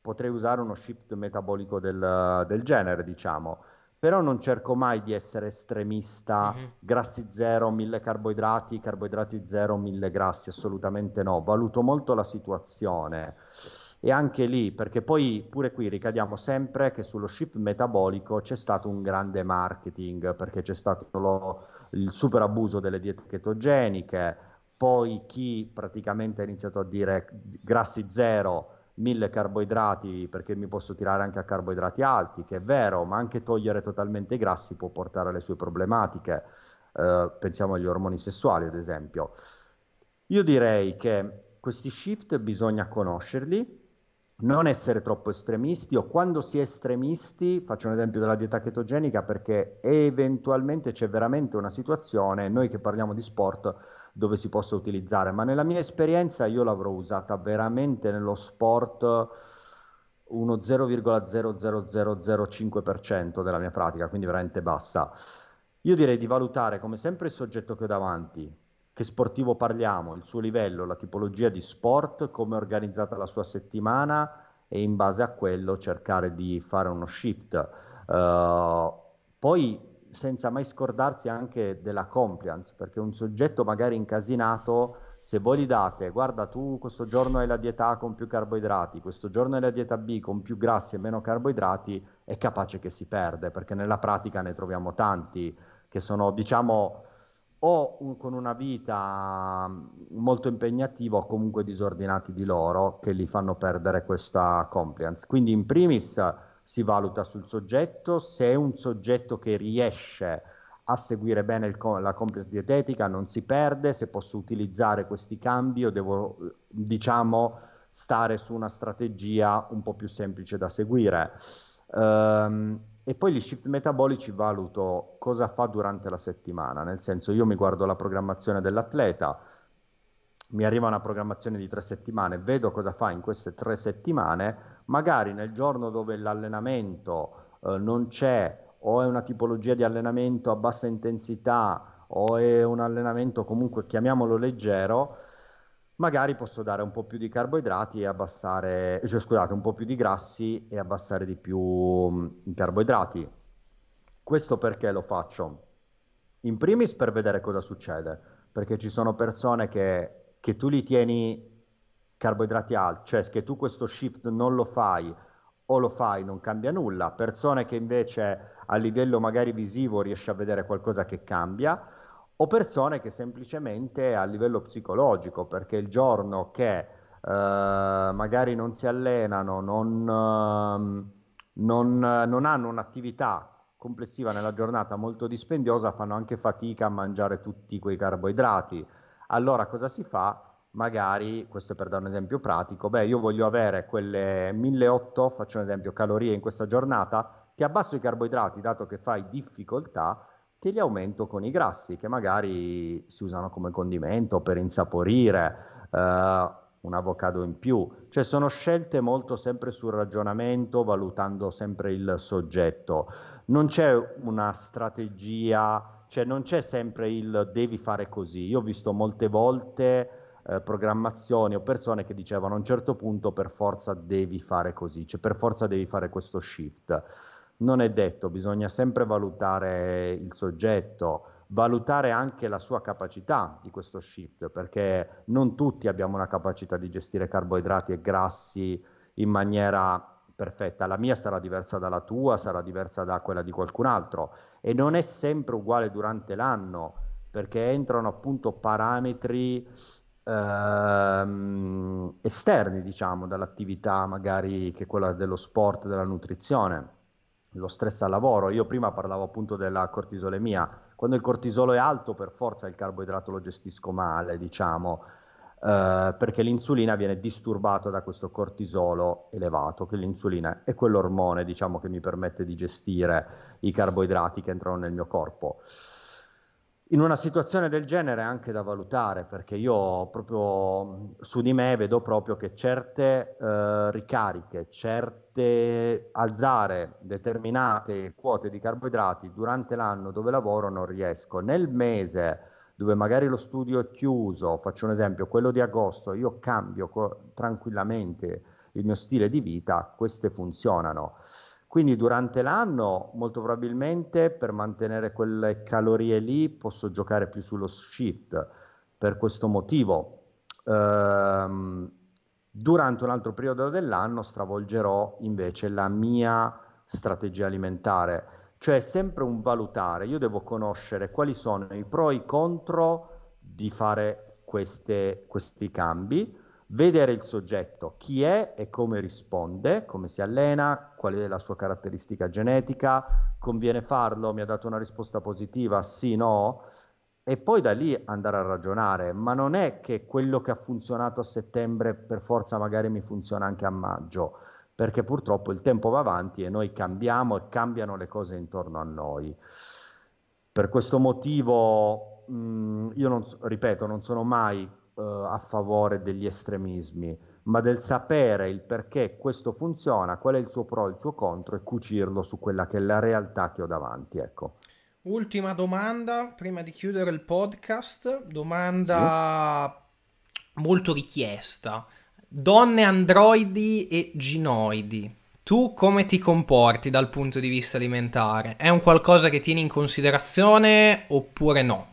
Potrei usare uno shift metabolico del, del genere, diciamo, però non cerco mai di essere estremista, mm-hmm. grassi zero, mille carboidrati, carboidrati zero, mille grassi, assolutamente no. Valuto molto la situazione. E anche lì, perché poi pure qui ricadiamo sempre che sullo shift metabolico c'è stato un grande marketing, perché c'è stato lo, il super abuso delle diete chetogeniche, poi chi praticamente ha iniziato a dire grassi zero, mille carboidrati, perché mi posso tirare anche a carboidrati alti, che è vero, ma anche togliere totalmente i grassi può portare alle sue problematiche. Uh, pensiamo agli ormoni sessuali, ad esempio. Io direi che questi shift bisogna conoscerli, non essere troppo estremisti o quando si è estremisti, faccio un esempio della dieta chetogenica perché eventualmente c'è veramente una situazione, noi che parliamo di sport, dove si possa utilizzare, ma nella mia esperienza io l'avrò usata veramente nello sport uno 0,00005% della mia pratica, quindi veramente bassa. Io direi di valutare come sempre il soggetto che ho davanti, che sportivo parliamo, il suo livello, la tipologia di sport, come è organizzata la sua settimana e in base a quello cercare di fare uno shift. Uh, poi senza mai scordarsi anche della compliance, perché un soggetto magari incasinato, se voi gli date, guarda tu questo giorno hai la dieta A con più carboidrati, questo giorno hai la dieta B con più grassi e meno carboidrati, è capace che si perde, perché nella pratica ne troviamo tanti che sono, diciamo, o un, con una vita mm, molto impegnativa o comunque disordinati di loro che li fanno perdere questa compliance. Quindi in primis si valuta sul soggetto, se è un soggetto che riesce a seguire bene il, la compliance dietetica non si perde, se posso utilizzare questi cambi o devo eh, diciamo stare su una strategia un po' più semplice da seguire. Um, e poi gli shift metabolici valuto cosa fa durante la settimana, nel senso io mi guardo la programmazione dell'atleta, mi arriva una programmazione di tre settimane, vedo cosa fa in queste tre settimane, magari nel giorno dove l'allenamento eh, non c'è o è una tipologia di allenamento a bassa intensità o è un allenamento comunque chiamiamolo leggero, magari posso dare un po' più di carboidrati e abbassare, cioè, scusate, un po' più di grassi e abbassare di più mm, i carboidrati. Questo perché lo faccio? In primis per vedere cosa succede, perché ci sono persone che, che tu li tieni carboidrati alti, cioè che tu questo shift non lo fai o lo fai non cambia nulla, persone che invece a livello magari visivo riesci a vedere qualcosa che cambia, o persone che semplicemente a livello psicologico, perché il giorno che eh, magari non si allenano, non, ehm, non, non hanno un'attività complessiva nella giornata molto dispendiosa, fanno anche fatica a mangiare tutti quei carboidrati. Allora cosa si fa? magari, questo per dare un esempio pratico, beh io voglio avere quelle 1800, faccio un esempio, calorie in questa giornata, ti abbasso i carboidrati dato che fai difficoltà te li aumento con i grassi che magari si usano come condimento per insaporire eh, un avocado in più. Cioè sono scelte molto sempre sul ragionamento, valutando sempre il soggetto. Non c'è una strategia, cioè non c'è sempre il devi fare così. Io ho visto molte volte eh, programmazioni o persone che dicevano a un certo punto per forza devi fare così, cioè per forza devi fare questo shift non è detto, bisogna sempre valutare il soggetto, valutare anche la sua capacità di questo shift, perché non tutti abbiamo una capacità di gestire carboidrati e grassi in maniera perfetta, la mia sarà diversa dalla tua, sarà diversa da quella di qualcun altro e non è sempre uguale durante l'anno perché entrano appunto parametri ehm, esterni diciamo dall'attività magari che è quella dello sport, della nutrizione lo stress al lavoro. Io prima parlavo appunto della cortisolemia. Quando il cortisolo è alto, per forza il carboidrato lo gestisco male, diciamo, eh, perché l'insulina viene disturbata da questo cortisolo elevato, che l'insulina è quell'ormone, diciamo, che mi permette di gestire i carboidrati che entrano nel mio corpo in una situazione del genere è anche da valutare perché io proprio su di me vedo proprio che certe eh, ricariche, certe alzare determinate quote di carboidrati durante l'anno dove lavoro non riesco. Nel mese dove magari lo studio è chiuso, faccio un esempio, quello di agosto, io cambio co- tranquillamente il mio stile di vita, queste funzionano. Quindi durante l'anno molto probabilmente per mantenere quelle calorie lì posso giocare più sullo shift per questo motivo. Ehm, durante un altro periodo dell'anno stravolgerò invece la mia strategia alimentare, cioè è sempre un valutare, io devo conoscere quali sono i pro e i contro di fare queste, questi cambi vedere il soggetto, chi è e come risponde, come si allena, qual è la sua caratteristica genetica, conviene farlo, mi ha dato una risposta positiva, sì, no, e poi da lì andare a ragionare, ma non è che quello che ha funzionato a settembre per forza magari mi funziona anche a maggio, perché purtroppo il tempo va avanti e noi cambiamo e cambiano le cose intorno a noi. Per questo motivo, mm, io non, ripeto, non sono mai eh, a favore degli estremismi, ma del sapere il perché questo funziona, qual è il suo pro, il suo contro e cucirlo su quella che è la realtà che ho davanti. Ecco. Ultima domanda, prima di chiudere il podcast, domanda sì. molto richiesta. Donne androidi e ginoidi, tu come ti comporti dal punto di vista alimentare? È un qualcosa che tieni in considerazione oppure no?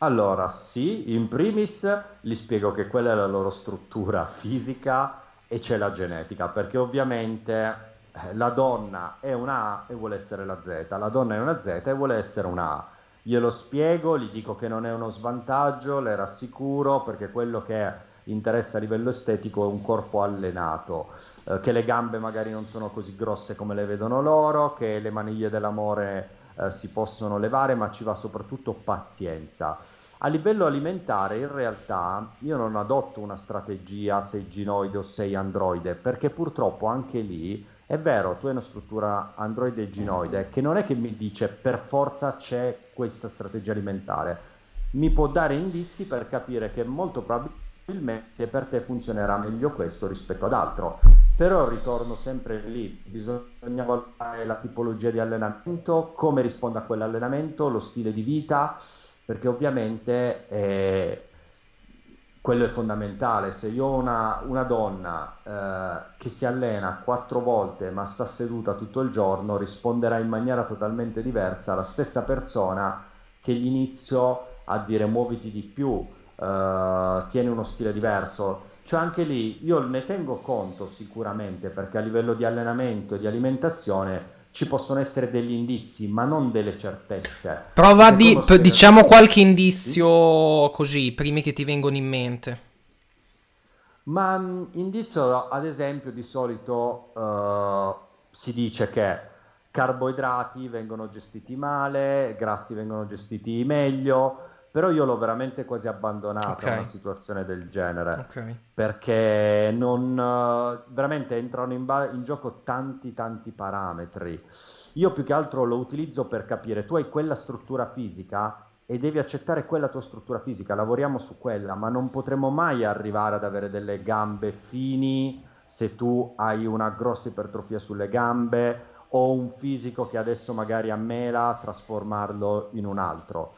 Allora, sì, in primis gli spiego che quella è la loro struttura fisica e c'è la genetica, perché ovviamente eh, la donna è una A e vuole essere la Z, la donna è una Z e vuole essere una A. Glielo spiego, gli dico che non è uno svantaggio, le rassicuro perché quello che interessa a livello estetico è un corpo allenato, eh, che le gambe magari non sono così grosse come le vedono loro, che le maniglie dell'amore eh, si possono levare, ma ci va soprattutto pazienza. A livello alimentare, in realtà, io non adotto una strategia 6 ginoide o 6 androide, perché purtroppo anche lì è vero, tu hai una struttura androide e ginoide che non è che mi dice per forza c'è questa strategia alimentare, mi può dare indizi per capire che molto probabilmente per te funzionerà meglio questo rispetto ad altro però ritorno sempre lì, bisogna valutare la tipologia di allenamento, come risponde a quell'allenamento, lo stile di vita, perché ovviamente eh, quello è fondamentale. Se io ho una, una donna eh, che si allena quattro volte ma sta seduta tutto il giorno, risponderà in maniera totalmente diversa alla stessa persona che gli inizio a dire muoviti di più, eh, tieni uno stile diverso cioè anche lì io ne tengo conto sicuramente perché a livello di allenamento e di alimentazione ci possono essere degli indizi, ma non delle certezze. Prova di conoscere... diciamo qualche indizio così, i primi che ti vengono in mente. Ma mh, mm, indizio, ad esempio, di solito uh, si dice che carboidrati vengono gestiti male, grassi vengono gestiti meglio, però io l'ho veramente quasi abbandonata okay. una situazione del genere okay. perché non veramente entrano in, ba- in, gioco tanti tanti parametri io più che altro lo utilizzo per capire tu hai quella struttura fisica e devi accettare quella tua struttura fisica lavoriamo su quella ma non potremo mai arrivare ad avere delle gambe fini se tu hai una grossa ipertrofia sulle gambe o un fisico che adesso magari a mela trasformarlo in un altro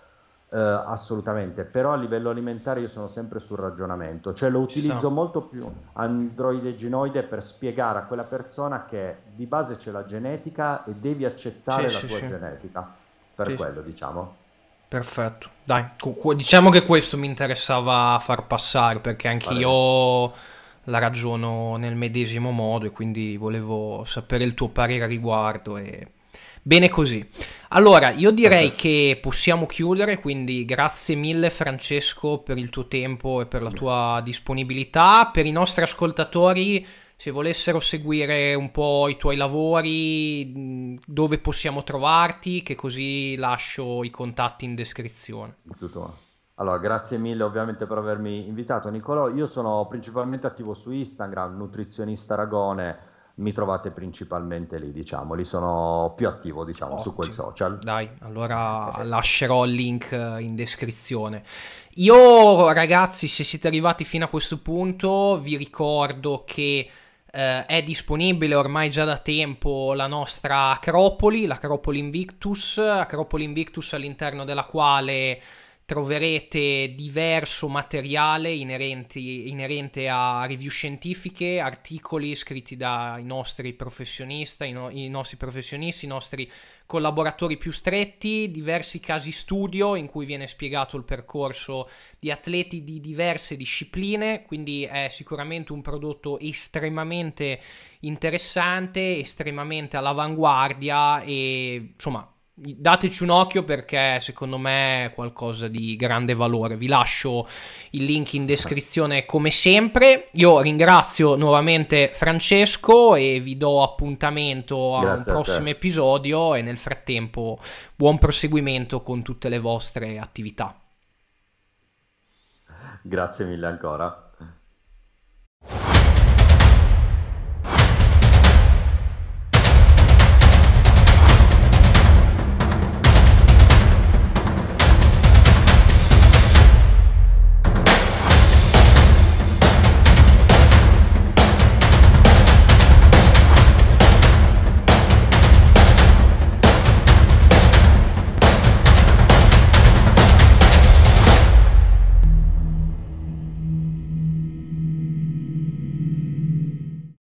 eh, assolutamente, però a livello alimentare io sono sempre sul ragionamento, cioè lo utilizzo molto più androide e ginoide per spiegare a quella persona che di base c'è la genetica e devi accettare sì, la sì, tua sì. genetica, per quello diciamo. Perfetto, dai, diciamo che questo mi interessava far passare perché anch'io vale. la ragiono nel medesimo modo e quindi volevo sapere il tuo parere a riguardo e Bene così. Allora, io direi che possiamo chiudere, quindi grazie mille Francesco per il tuo tempo e per la tua disponibilità. Per i nostri ascoltatori, se volessero seguire un po' i tuoi lavori, dove possiamo trovarti, che così lascio i contatti in descrizione. Tutto. Allora, grazie mille ovviamente per avermi invitato Nicolò. Io sono principalmente attivo su Instagram, nutrizionista Aragone mi trovate principalmente lì, diciamo, lì sono più attivo, diciamo, Ottimo. su quel social. Dai, allora eh. lascerò il link eh, in descrizione. Io ragazzi, se siete arrivati fino a questo punto, vi ricordo che eh, è disponibile ormai già da tempo la nostra Acropoli, l'Acropoli Invictus, Acropoli Invictus all'interno della quale troverete diverso materiale inerenti, inerente a review scientifiche, articoli scritti dai nostri professionisti, i, no, i, nostri professionisti, i nostri collaboratori più stretti, diversi casi studio in cui viene spiegato il percorso di atleti di diverse discipline, quindi è sicuramente un prodotto estremamente interessante, estremamente all'avanguardia e insomma dateci un occhio perché secondo me è qualcosa di grande valore. Vi lascio il link in descrizione come sempre. Io ringrazio nuovamente Francesco e vi do appuntamento Grazie un prossimo episodio e nel frattempo buon proseguimento con tutte le vostre attività. Grazie mille ancora.